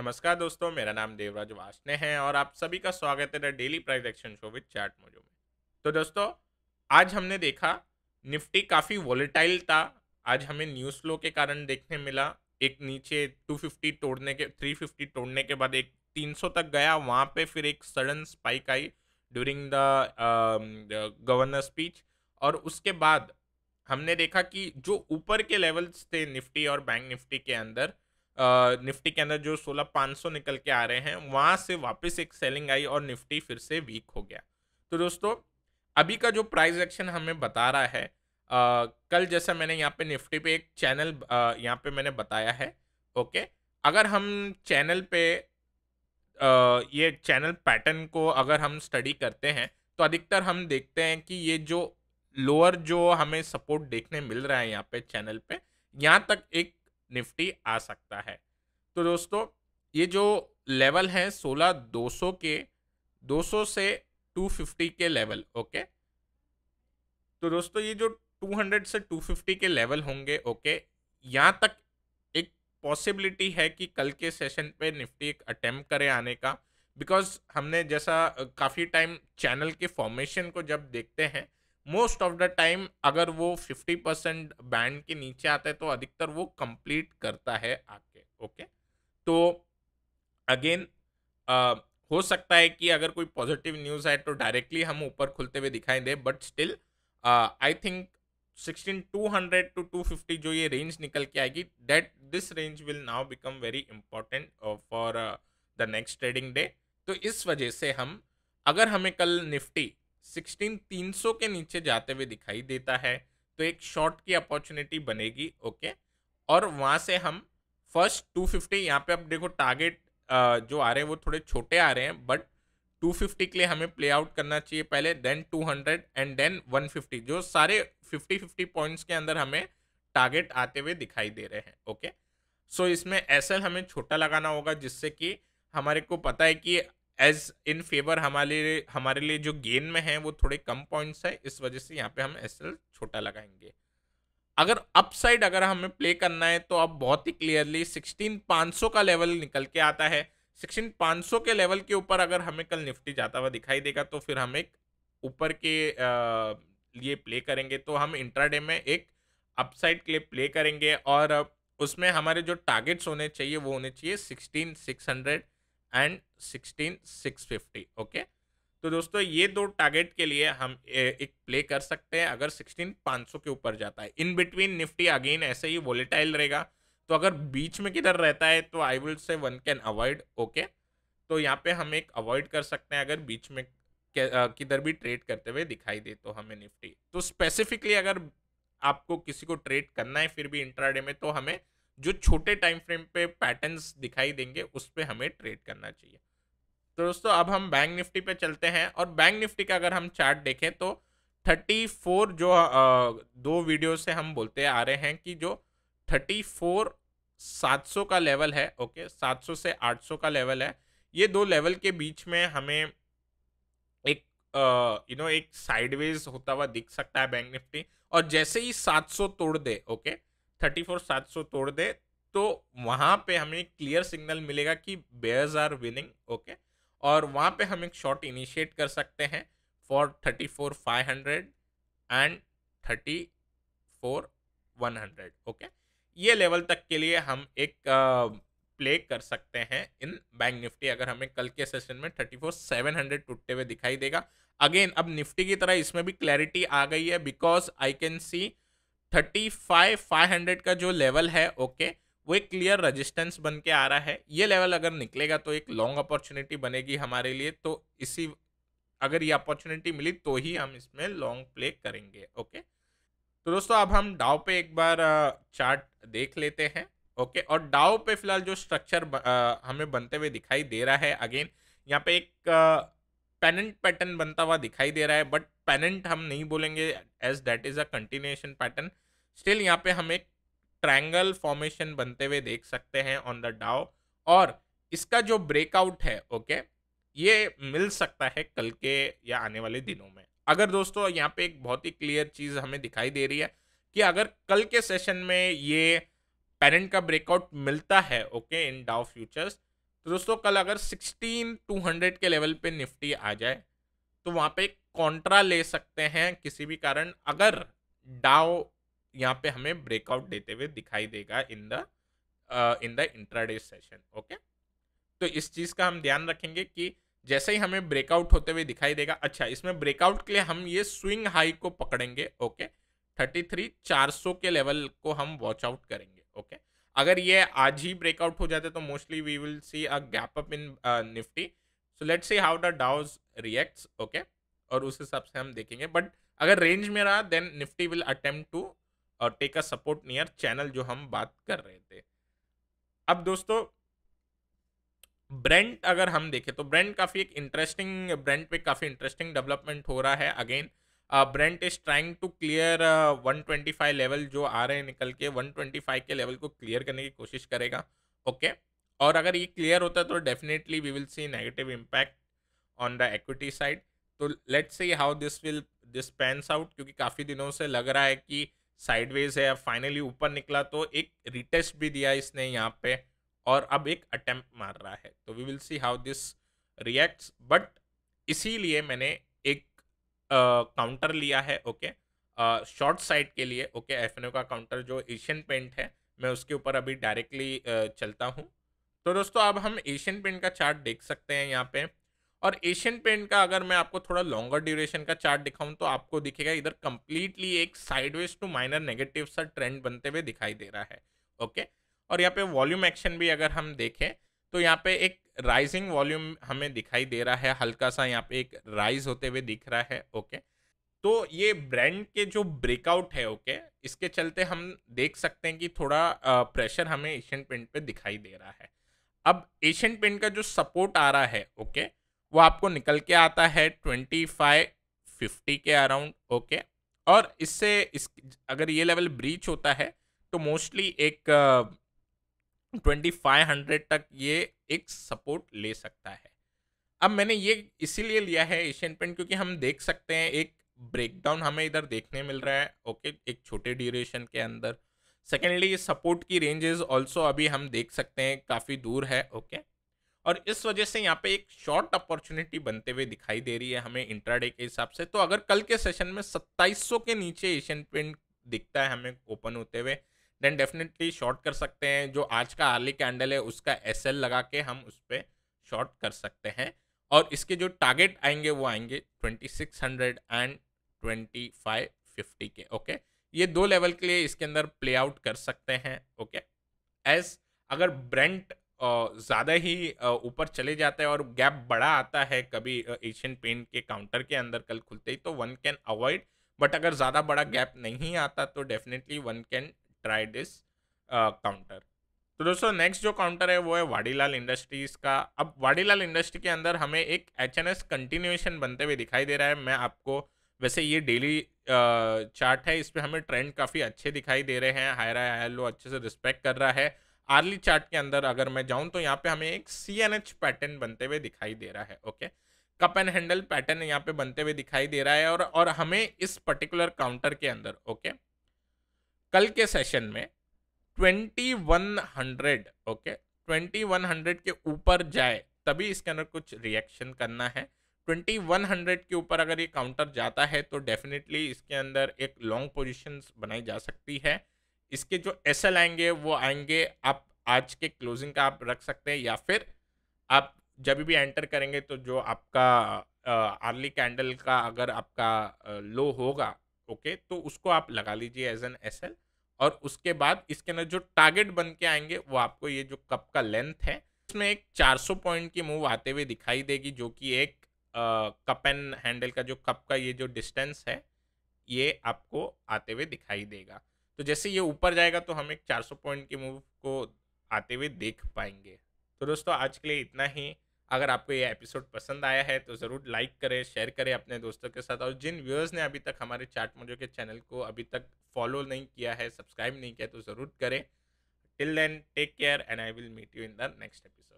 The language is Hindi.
नमस्कार दोस्तों मेरा नाम देवराज वासने है और आप सभी का स्वागत है the daily price action show with Chart Mojo में तो दोस्तों आज हमने देखा निफ्टी काफ़ी वॉलेटाइल था आज हमें न्यूज़ फ्लो के कारण देखने मिला एक नीचे 250 तोड़ने के 350 तोड़ने के बाद एक 300 तक गया वहाँ पे फिर एक सडन स्पाइक आई ड्यूरिंग द गवर्नर स्पीच और उसके बाद हमने देखा कि जो ऊपर के लेवल्स थे निफ्टी और बैंक निफ्टी के अंदर निफ्टी के अंदर जो सोलह पाँच सौ निकल के आ रहे हैं वहाँ से वापस एक सेलिंग आई और निफ्टी फिर से वीक हो गया तो दोस्तों अभी का जो प्राइस एक्शन हमें बता रहा है आ, कल जैसा मैंने यहाँ पे निफ्टी पे एक चैनल यहाँ पे मैंने बताया है ओके अगर हम चैनल पे आ, ये चैनल पैटर्न को अगर हम स्टडी करते हैं तो अधिकतर हम देखते हैं कि ये जो लोअर जो हमें सपोर्ट देखने मिल रहा है यहाँ पे चैनल पे यहाँ तक एक निफ्टी आ सकता है तो दोस्तों ये जो लेवल है सोलह दो सौ के दो सौ से टू फिफ्टी के लेवल ओके तो दोस्तों ये जो टू हंड्रेड से टू फिफ्टी के लेवल होंगे ओके यहाँ तक एक पॉसिबिलिटी है कि कल के सेशन पे निफ्टी एक अटेम्प्ट करे आने का बिकॉज हमने जैसा काफ़ी टाइम चैनल के फॉर्मेशन को जब देखते हैं मोस्ट ऑफ द टाइम अगर वो फिफ्टी परसेंट बैंड के नीचे आता है तो अधिकतर वो कंप्लीट करता है आके ओके तो अगेन हो सकता है कि अगर कोई पॉजिटिव न्यूज़ है तो डायरेक्टली हम ऊपर खुलते हुए दिखाई दे but still I think sixteen two hundred to two fifty जो ये रेंज निकल के आएगी that this range will now become very important for the next trading day तो इस वजह से हम अगर हमें कल निफ्टी 16300 के नीचे जाते हुए दिखाई देता है तो एक शॉर्ट की अपॉर्चुनिटी बनेगी ओके और वहाँ से हम फर्स्ट 250 फिफ्टी यहाँ पे आप देखो टारगेट जो आ रहे हैं वो थोड़े छोटे आ रहे हैं बट 250 के लिए हमें प्ले आउट करना चाहिए पहले देन 200 एंड देन 150 जो सारे 50 50 पॉइंट्स के अंदर हमें टारगेट आते हुए दिखाई दे रहे हैं ओके सो so, इसमें एसएल हमें छोटा लगाना होगा जिससे कि हमारे को पता है कि एज इन फेवर हमारे हमारे लिए जो गेन में है वो थोड़े कम पॉइंट्स है इस वजह से यहाँ पे हम एस छोटा लगाएंगे अगर अपसाइड अगर हमें प्ले करना है तो अब बहुत ही क्लियरली सिक्सटीन पाँच सौ का लेवल निकल के आता है सिक्सटीन पाँच सौ के लेवल के ऊपर अगर हमें कल निफ्टी जाता हुआ दिखाई देगा तो फिर हम एक ऊपर के लिए प्ले करेंगे तो हम इंट्राडे में एक अपसाइड के लिए प्ले करेंगे और उसमें हमारे जो टारगेट्स होने चाहिए वो होने चाहिए sixteen six hundred and sixteen six fifty okay तो दोस्तों ये दो टारगेट के लिए हम एक प्ले कर सकते हैं अगर सिक्सटीन पाँच सौ के ऊपर जाता है इन बिटवीन निफ्टी अगेन ऐसे ही वोलेटाइल रहेगा तो अगर बीच में किधर रहता है तो I will say one can avoid okay तो यहाँ पे हम एक अवॉइड कर सकते हैं अगर बीच में किधर भी ट्रेड करते हुए दिखाई दे तो हमें निफ्टी तो स्पेसिफिकली अगर आपको किसी को ट्रेड करना है फिर भी इंट्राडे में तो हमें जो छोटे टाइम फ्रेम पे पैटर्न्स दिखाई देंगे उस पर हमें ट्रेड करना चाहिए तो दोस्तों अब हम बैंक निफ्टी पे चलते हैं और बैंक निफ्टी का अगर हम चार्ट देखें तो 34 जो दो वीडियो से हम बोलते आ रहे हैं कि जो 34 700 का लेवल है ओके 700 से 800 का लेवल है ये दो लेवल के बीच में हमें एक यू नो एक साइडवेज होता हुआ दिख सकता है बैंक निफ्टी और जैसे ही 700 तोड़ दे ओके थर्टी फोर सात सौ तोड़ दे तो वहाँ पे हमें क्लियर सिग्नल मिलेगा कि बेयर्स आर विनिंग ओके और वहाँ पे हम एक शॉट इनिशिएट कर सकते हैं for thirty four five hundred and thirty four one hundred okay ये लेवल तक के लिए हम एक प्ले uh, कर सकते हैं इन बैंक निफ्टी अगर हमें कल के सेशन में थर्टी फोर सेवन हंड्रेड टूटते हुए दिखाई देगा अगेन अब निफ्टी की तरह इसमें भी क्लैरिटी आ गई है because I can see thirty five five hundred का जो लेवल है ओके okay, वो एक क्लियर रेजिस्टेंस बन के आ रहा है ये लेवल अगर निकलेगा तो एक लॉन्ग अपॉर्चुनिटी बनेगी हमारे लिए तो इसी अगर ये अपॉर्चुनिटी मिली तो ही हम इसमें लॉन्ग प्ले करेंगे ओके तो दोस्तों अब हम डाव पे एक बार चार्ट देख लेते हैं ओके और डाव पे फिलहाल जो स्ट्रक्चर हमें बनते हुए दिखाई दे रहा है अगेन यहाँ पे एक पेनेंट पैटर्न बनता हुआ दिखाई दे रहा है बट पेनेंट हम नहीं बोलेंगे as that is a continuation pattern still यहाँ पे हम एक ट्रायंगल फॉर्मेशन बनते हुए देख सकते हैं ऑन द डाओ और इसका जो ब्रेकआउट है ओके okay, ये मिल सकता है कल के या आने वाले दिनों में अगर दोस्तों यहाँ पे एक बहुत ही क्लियर चीज़ हमें दिखाई दे रही है कि अगर कल के सेशन में ये पेरेंट का ब्रेकआउट मिलता है ओके इन डाओ फ्यूचर्स तो दोस्तों कल अगर सिक्सटीन टू हंड्रेड के लेवल पे निफ्टी आ जाए तो वहाँ पे कॉन्ट्रा ले सकते हैं किसी भी कारण अगर डाओ यहाँ पे हमें ब्रेकआउट देते हुए दिखाई देगा in the in the intraday session okay तो इस चीज़ का हम ध्यान रखेंगे कि जैसे ही हमें ब्रेकआउट होते हुए दिखाई देगा अच्छा इसमें ब्रेकआउट के लिए हम ये स्विंग हाई को पकड़ेंगे ओके थर्टी थ्री चार सौ के लेवल को हम वॉच आउट करेंगे ओके अगर ये आज ही ब्रेकआउट हो जाते तो mostly we will see a gap up in Nifty so let's see how the Dows reacts okay और उस हिसाब से हम देखेंगे बट अगर रेंज में रहा then Nifty will attempt to और take a support near channel जो हम बात कर रहे थे अब दोस्तों ब्रेंड अगर हम देखें तो ब्रेंड काफ़ी एक इंटरेस्टिंग ब्रेंड पे काफ़ी इंटरेस्टिंग डेवलपमेंट हो रहा है again Brent is trying to clear 125 level जो आ रहे हैं निकल के 125 के लेवल को क्लियर करने की कोशिश करेगा ओके okay? और अगर ये क्लियर होता है तो definitely we will see negative impact on the equity side तो let's see how this will this pans out क्योंकि काफ़ी दिनों से लग रहा है कि साइडवेज है फाइनली ऊपर निकला तो एक रिटेस्ट भी दिया इसने यहाँ पे और अब एक अटेम्प्ट मार रहा है तो we will see how this reacts but इसीलिए मैंने एक काउंटर uh, लिया है ओके शॉर्ट साइड के लिए ओके एफ का काउंटर जो एशियन पेंट है मैं उसके ऊपर अभी डायरेक्टली uh, चलता हूँ तो दोस्तों अब हम एशियन पेंट का चार्ट देख सकते हैं यहाँ पे और एशियन पेंट का अगर मैं आपको थोड़ा लॉन्गर ड्यूरेशन का चार्ट दिखाऊं तो आपको दिखेगा इधर कंप्लीटली एक साइडवेज टू माइनर नेगेटिव सा ट्रेंड बनते हुए दिखाई दे रहा है ओके और यहाँ पे वॉल्यूम एक्शन भी अगर हम देखें तो यहाँ पे एक राइजिंग वॉल्यूम हमें दिखाई दे रहा है हल्का सा यहाँ पे एक राइज होते हुए दिख रहा है ओके तो ये ब्रांड के जो ब्रेकआउट है ओके इसके चलते हम देख सकते हैं कि थोड़ा प्रेशर हमें एशियन पेंट पे दिखाई दे रहा है अब एशियन पेंट का जो सपोर्ट आ रहा है ओके वो आपको निकल के आता है ट्वेंटी फाइव फिफ्टी के अराउंड ओके और इससे इस अगर ये लेवल ब्रीच होता है तो मोस्टली एक ट्वेंटी फाइव हंड्रेड तक ये एक सपोर्ट ले सकता है अब मैंने ये इसीलिए लिया है एशियन पेंट क्योंकि हम देख सकते हैं एक ब्रेकडाउन हमें इधर देखने मिल रहा है ओके एक छोटे ड्यूरेशन के अंदर सेकेंडली सपोर्ट की रेंजेस ऑल्सो अभी हम देख सकते हैं काफ़ी दूर है ओके okay? और इस वजह से यहाँ पे एक शॉर्ट अपॉर्चुनिटी बनते हुए दिखाई दे रही है हमें इंट्राडे के हिसाब से तो अगर कल के सेशन में 2700 के नीचे एशियन पेंट दिखता है हमें ओपन होते हुए देन डेफिनेटली शॉर्ट कर सकते हैं जो आज का आर्ली कैंडल है उसका एस लगा के हम उस पर शॉर्ट कर सकते हैं और इसके जो टारगेट आएंगे वो आएंगे twenty six hundred and twenty five fifty के ओके okay? ये दो लेवल के लिए इसके अंदर प्ले आउट कर सकते हैं ओके एज अगर ब्रेंट ज़्यादा ही ऊपर चले जाता है और गैप बड़ा आता है कभी एशियन पेंट के काउंटर के अंदर कल खुलते ही तो वन कैन अवॉइड बट अगर ज़्यादा बड़ा गैप नहीं आता तो definitely one can try this counter तो दोस्तों नेक्स्ट जो काउंटर है वो है वाडीलाल इंडस्ट्रीज़ का अब वाडीलाल इंडस्ट्री के अंदर हमें एक एच एन एस कंटिन्यूएशन बनते हुए दिखाई दे रहा है मैं आपको वैसे ये डेली चार्ट है इस पर हमें ट्रेंड काफ़ी अच्छे दिखाई दे रहे हैं हायर आई हायर लो अच्छे से रिस्पेक्ट कर रहा है आर्ली चार्ट के अंदर अगर मैं जाऊं तो यहाँ पे हमें एक सी एन एच पैटर्न बनते हुए दिखाई दे रहा है okay cup and handle pattern यहाँ पे बनते हुए दिखाई दे रहा है और और हमें इस पर्टिकुलर काउंटर के अंदर ओके कल के सेशन में twenty one hundred okay twenty one hundred के ऊपर जाए तभी इसके अंदर कुछ रिएक्शन करना है ट्वेंटी वन हंड्रेड के ऊपर अगर ये काउंटर जाता है तो डेफिनेटली इसके अंदर एक लॉन्ग पोजिशन बनाई जा सकती है इसके जो एस एल आएंगे वो आएंगे आप आज के क्लोजिंग का आप रख सकते हैं या फिर आप जब भी एंटर करेंगे तो जो आपका आर्ली कैंडल का अगर आपका लो होगा ओके तो उसको आप लगा लीजिए एज एन एस एल और उसके बाद इसके अंदर जो टारगेट बन के आएंगे वो आपको ये जो कप का लेंथ है उसमें एक 400 पॉइंट की मूव आते हुए दिखाई देगी जो कि एक कप एंड हैंडल का जो कप का ये जो डिस्टेंस है ये आपको आते हुए दिखाई देगा तो जैसे ये ऊपर जाएगा तो हम एक 400 पॉइंट के मूव को आते हुए देख पाएंगे तो दोस्तों आज के लिए इतना ही अगर आपको ये एपिसोड पसंद आया है तो ज़रूर लाइक करें शेयर करें अपने दोस्तों के साथ और जिन व्यूअर्स ने अभी तक हमारे चार्ट मोजो के चैनल को अभी तक फॉलो नहीं किया है सब्सक्राइब नहीं किया तो ज़रूर करें till then take care and I will meet you in the next episode